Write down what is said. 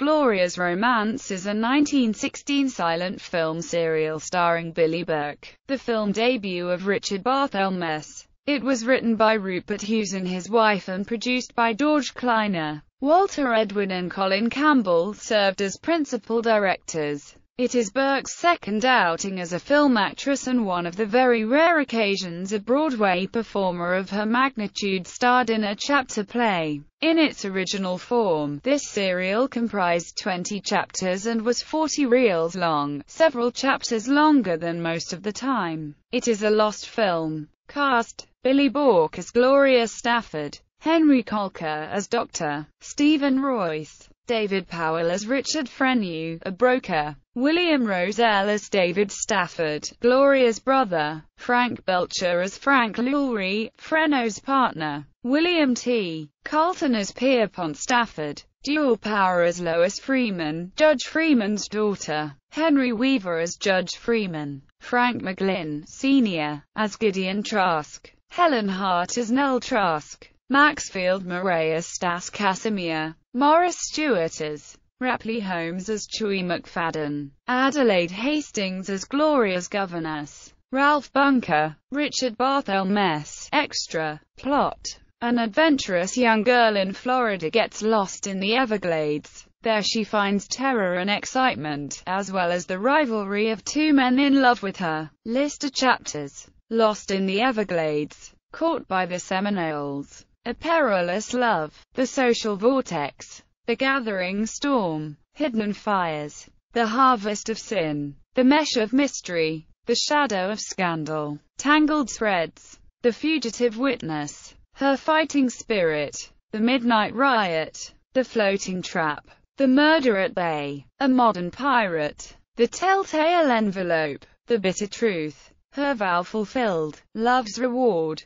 Gloria's Romance is a 1916 silent film serial starring Billy Burke, the film debut of Richard Barthelmess. It was written by Rupert Hughes and his wife and produced by George Kleiner. Walter Edwin and Colin Campbell served as principal directors. It is Burke's second outing as a film actress and one of the very rare occasions a Broadway performer of her magnitude starred in a chapter play. In its original form, this serial comprised 20 chapters and was 40 reels long, several chapters longer than most of the time. It is a lost film. Cast, Billy Bork as Gloria Stafford, Henry Colker as Dr. Stephen Royce, David Powell as Richard Freneau, a broker, William Rosell as David Stafford, Gloria's brother, Frank Belcher as Frank Lulry, Frenno's partner, William T. Carlton as Pierpont Stafford, Dual Power as Lois Freeman, Judge Freeman's daughter, Henry Weaver as Judge Freeman, Frank McGlynn, Sr., as Gideon Trask, Helen Hart as Nell Trask, Maxfield Murray as Stas Casimir, Morris Stewart as Rapley Holmes as Chewy McFadden, Adelaide Hastings as Gloria's governess, Ralph Bunker, Richard Barthelmess, Extra, Plot. An adventurous young girl in Florida gets lost in the Everglades. There she finds terror and excitement, as well as the rivalry of two men in love with her. List of chapters. Lost in the Everglades. Caught by the Seminoles. A Perilous Love. The Social Vortex. The Gathering Storm, Hidden Fires, The Harvest of Sin, The Mesh of Mystery, The Shadow of Scandal, Tangled Threads, The Fugitive Witness, Her Fighting Spirit, The Midnight Riot, The Floating Trap, The Murder at Bay, A Modern Pirate, The Telltale Envelope, The Bitter Truth, Her Vow Fulfilled, Love's Reward,